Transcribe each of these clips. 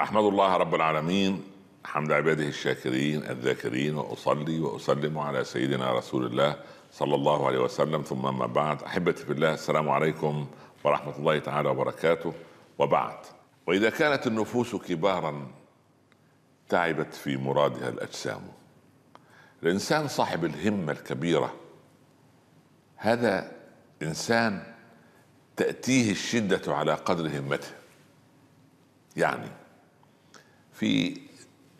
أحمد الله رب العالمين حمد عباده الشاكرين الذاكرين وأصلي وأسلم على سيدنا رسول الله صلى الله عليه وسلم ثم أما بعد أحبتي في الله السلام عليكم ورحمة الله تعالى وبركاته وبعد وإذا كانت النفوس كبارا تعبت في مرادها الأجسام الإنسان صاحب الهمة الكبيرة هذا إنسان تأتيه الشدة على قدر همته يعني في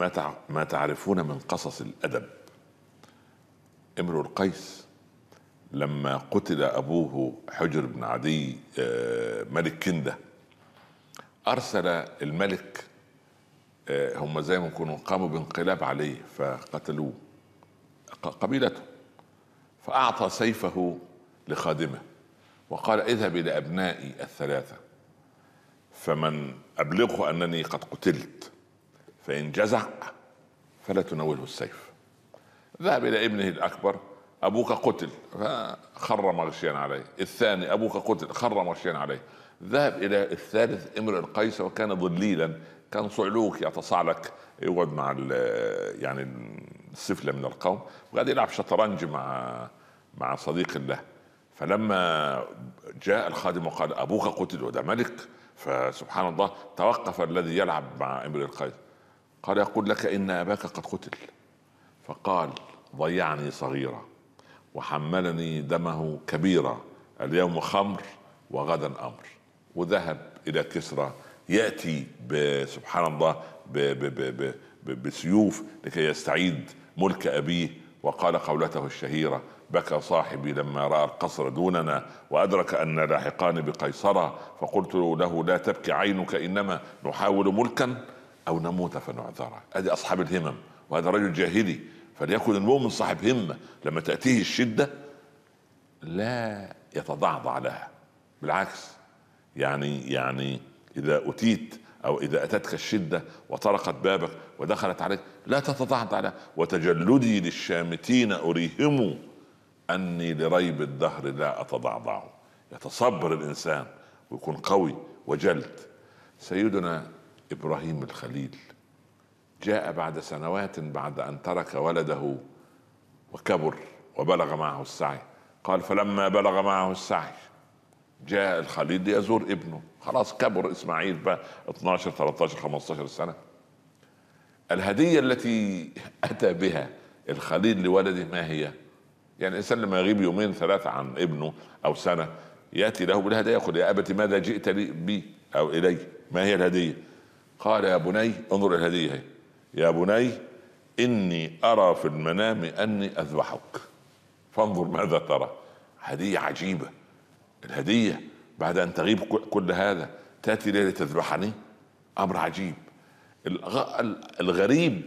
ما ما تعرفون من قصص الادب امرؤ القيس لما قتل ابوه حجر بن عدي آه، ملك كنده ارسل الملك آه، هم زي ما يكونوا قاموا بانقلاب عليه فقتلوه قبيلته فاعطى سيفه لخادمه وقال اذهب الى ابنائي الثلاثه فمن ابلغه انني قد قتلت فإن جزع فلا تناوله السيف ذهب إلى ابنه الأكبر أبوك قتل فخر مغشيا عليه الثاني أبوك قتل خر مغشيا عليه ذهب إلى الثالث إمر القيس وكان ضليلا كان صعلوك يتصعلك يقعد مع يعني السفلة من القوم وقاعد يلعب شطرنج مع مع صديق له فلما جاء الخادم وقال أبوك قتل وده ملك فسبحان الله توقف الذي يلعب مع إمر القيس قال يقول لك إن أباك قد قتل فقال ضيعني صغيرة وحملني دمه كبيرة اليوم خمر وغدا أمر وذهب إلى كسرى يأتي سبحان الله بسيوف لكي يستعيد ملك أبيه وقال قولته الشهيرة بكى صاحبي لما رأى القصر دوننا وأدرك أن لاحقان بقيصرة فقلت له لا تبكي عينك إنما نحاول ملكا أو نموت فنعذره أدي أصحاب الهمم وهذا رجل جاهلي فليكن المؤمن صاحب همة لما تأتيه الشدة لا يتضعضع لها بالعكس يعني يعني إذا أتيت أو إذا أتتك الشدة وطرقت بابك ودخلت عليك لا تتضعضع لها وتجلدي للشامتين أريهم أني لريب الدهر لا أتضعضع يتصبر الإنسان ويكون قوي وجلد سيدنا ابراهيم الخليل جاء بعد سنوات بعد ان ترك ولده وكبر وبلغ معه السعي قال فلما بلغ معه السعي جاء الخليل ليزور ابنه خلاص كبر اسماعيل بقى 12 13 15 سنه الهديه التي اتى بها الخليل لولده ما هي؟ يعني الانسان لما يغيب يومين ثلاثه عن ابنه او سنه ياتي له بالهديه يقول يا ابتي ماذا جئت لي بي او الي؟ ما هي الهديه؟ قال يا بني انظر الى الهديه هي يا بني اني ارى في المنام اني اذبحك فانظر ماذا ترى هديه عجيبه الهديه بعد ان تغيب كل هذا تاتي لي لتذبحني امر عجيب الغريب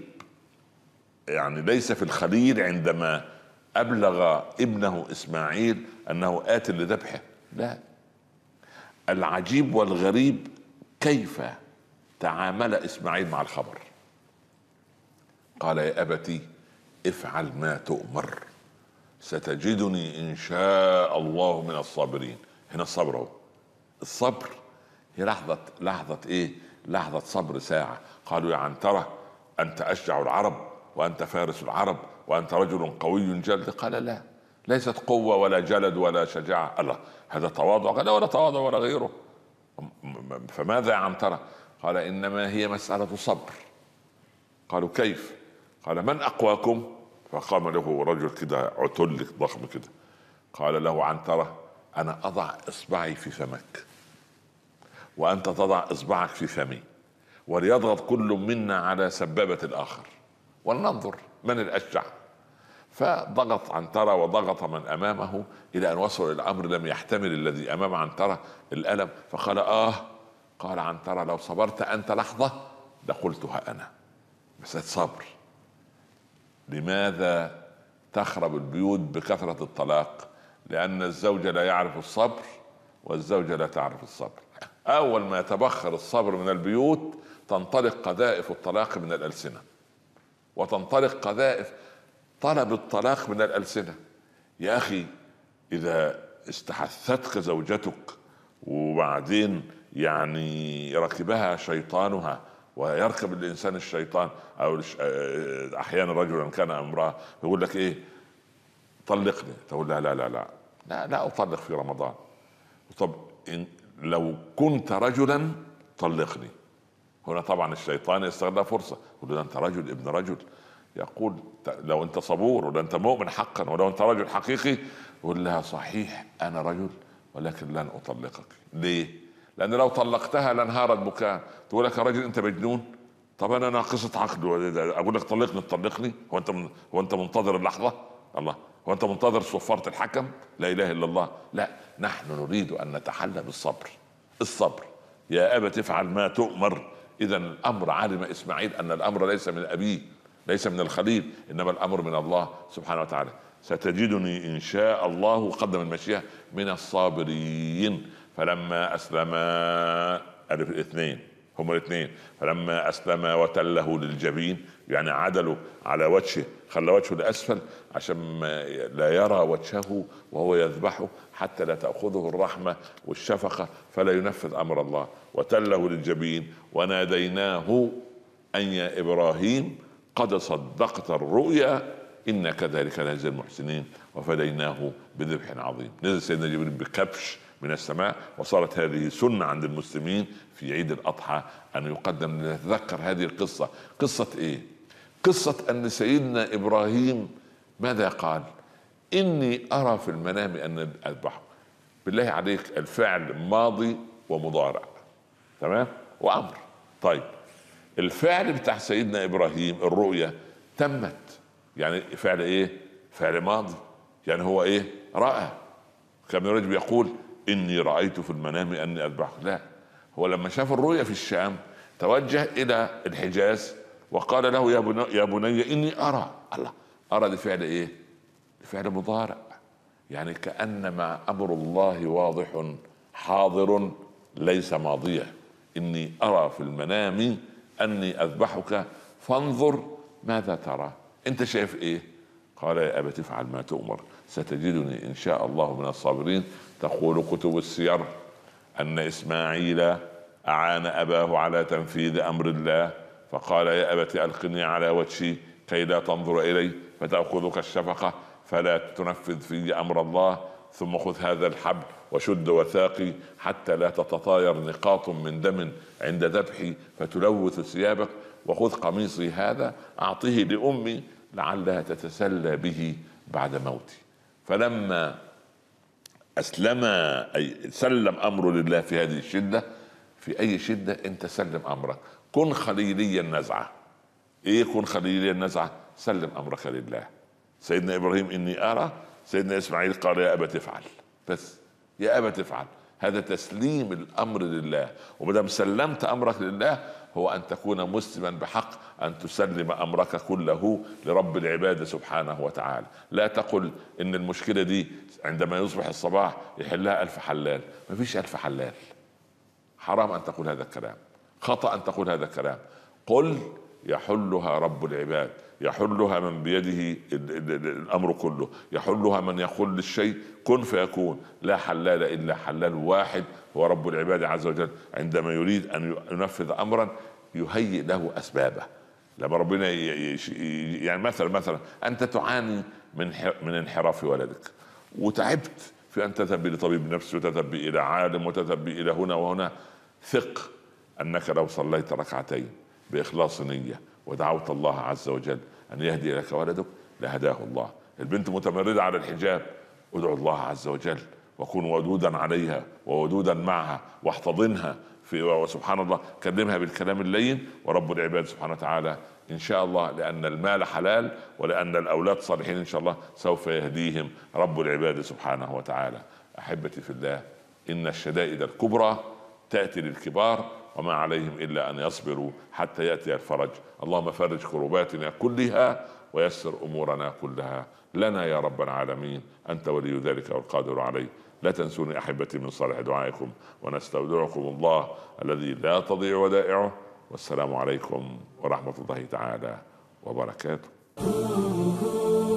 يعني ليس في الخليل عندما ابلغ ابنه اسماعيل انه ات لذبحه لا العجيب والغريب كيف تعامل اسماعيل مع الخبر قال يا ابتي افعل ما تؤمر ستجدني ان شاء الله من الصابرين هنا الصبر اهو الصبر هي لحظه لحظه ايه لحظه صبر ساعه قالوا يا عنتره انت اشجع العرب وانت فارس العرب وانت رجل قوي جلد قال لا ليست قوة ولا جلد ولا شجاعة الله هذا تواضع قال لا ولا تواضع ولا غيره فماذا يا عنترة قال انما هي مساله صبر قالوا كيف قال من اقواكم فقام له رجل كده عتل ضخم كده قال له عنتره انا اضع اصبعي في فمك وانت تضع اصبعك في فمي وليضغط كل منا على سبابه الاخر ولننظر من الاشجع فضغط عنترة وضغط من أمامه إلى أن وصل الأمر لم يحتمل الذي أمام عنترة الألم فقال آه قال عن ترى لو صبرت أنت لحظة لقلتها أنا مسألة صبر لماذا تخرب البيوت بكثرة الطلاق لأن الزوجة لا يعرف الصبر والزوجة لا تعرف الصبر أول ما يتبخر الصبر من البيوت تنطلق قذائف الطلاق من الألسنة وتنطلق قذائف طلب الطلاق من الألسنة يا أخي إذا استحثتك زوجتك وبعدين يعني ركبها شيطانها ويركب الانسان الشيطان او آه، احيانا رجلا كان امراه يقول لك ايه طلقني تقول لا لا لا لا لا لا اطلق في رمضان طب إن لو كنت رجلا طلقني هنا طبعا الشيطان يستغل فرصه يقول له انت رجل ابن رجل يقول لو انت صبور ولو انت مؤمن حقا ولو انت رجل حقيقي يقول لها صحيح انا رجل ولكن لن اطلقك ليه لان لو طلقتها لانهارت بكاء تقول لك يا راجل انت مجنون طب انا ناقصه عقد اقول لك طلقني طلقني هو انت من... هو انت منتظر اللحظه الله هو انت منتظر صفاره الحكم لا اله الا الله لا نحن نريد ان نتحلى بالصبر الصبر يا ابت افعل ما تؤمر اذا الامر علم اسماعيل ان الامر ليس من ابيه ليس من الخليل انما الامر من الله سبحانه وتعالى ستجدني ان شاء الله قدم المشيئه من الصابرين فلما أسلما ألف الاثنين هم الاثنين فلما اسلما وتله للجبين يعني عدلوا على وجهه خلى وجهه لأسفل عشان لا يرى وجهه وهو يذبحه حتى لا تأخذه الرحمة والشفقة فلا ينفذ أمر الله وتله للجبين وناديناه أن يا إبراهيم قد صدقت الرؤيا إنا كذلك نجزي المحسنين وفديناه بذبح عظيم نزل سيدنا جبريل بكبش من السماء وصارت هذه سنة عند المسلمين في عيد الأضحى أن يقدم لنتذكر هذه القصة قصة إيه؟ قصة أن سيدنا إبراهيم ماذا قال إني أرى في المنام أن أذبح بالله عليك الفعل ماضي ومضارع تمام وأمر طيب الفعل بتاع سيدنا إبراهيم الرؤية تمت يعني فعل إيه فعل ماضي يعني هو إيه رأى كان رجب يقول إني رأيت في المنام أني أذبحك لا هو لما شاف الرؤيا في الشام توجه إلى الحجاز وقال له يا بني, يا بني إني أرى الله أرى لفعل إيه لفعل مضارع يعني كأنما أمر الله واضح حاضر ليس ماضيا إني أرى في المنام أني أذبحك فانظر ماذا ترى أنت شايف إيه قال يا أبت افعل ما تؤمر ستجدني إن شاء الله من الصابرين تقول كتب السير أن إسماعيل أعان أباه على تنفيذ أمر الله فقال يا أبت ألقني على وجهي كي لا تنظر إلي فتأخذك الشفقة فلا تنفذ في أمر الله ثم خذ هذا الحبل وشد وثاقي حتى لا تتطاير نقاط من دم عند ذبحي فتلوث ثيابك وخذ قميصي هذا أعطيه لأمي لعلها تتسلى به بعد موتي فلما اسلم اي سلم امره لله في هذه الشده في اي شده انت سلم امرك كن خليلي النزعه ايه كن خليلي النزعه سلم امرك لله سيدنا ابراهيم اني ارى سيدنا اسماعيل قال يا ابا تفعل بس يا ابا تفعل هذا تسليم الامر لله وما دام سلمت امرك لله هو ان تكون مسلما بحق ان تسلم امرك كله لرب العباد سبحانه وتعالى لا تقل ان المشكله دي عندما يصبح الصباح يحلها الف حلال ما فيش الف حلال حرام ان تقول هذا الكلام خطا ان تقول هذا الكلام قل يحلها رب العباد يحلها من بيده الامر كله يحلها من يقول للشيء كن فيكون لا حلال الا حلال واحد هو رب العباد عز وجل عندما يريد ان ينفذ امرا يهيئ له اسبابه لما ربنا يعني مثلا مثلا انت تعاني من من انحراف ولدك وتعبت في ان تذهب لطبيب نفس وتذهب الى عالم وتذهب الى هنا وهنا ثق انك لو صليت ركعتين باخلاص نيه ودعوت الله عز وجل ان يهدي لك ولدك لهداه الله البنت متمرده على الحجاب ادعو الله عز وجل وكن ودودا عليها وودودا معها واحتضنها في وسبحان الله كلمها بالكلام اللين ورب العباد سبحانه وتعالى ان شاء الله لان المال حلال ولان الاولاد صالحين ان شاء الله سوف يهديهم رب العباد سبحانه وتعالى احبتي في الله ان الشدائد الكبرى تاتي للكبار وما عليهم الا ان يصبروا حتى ياتي الفرج اللهم فرج كرباتنا كلها ويسر امورنا كلها لنا يا رب العالمين انت ولي ذلك والقادر عليه لا تنسوني احبتي من صالح دعائكم ونستودعكم الله الذي لا تضيع ودائعه والسلام عليكم ورحمه الله تعالى وبركاته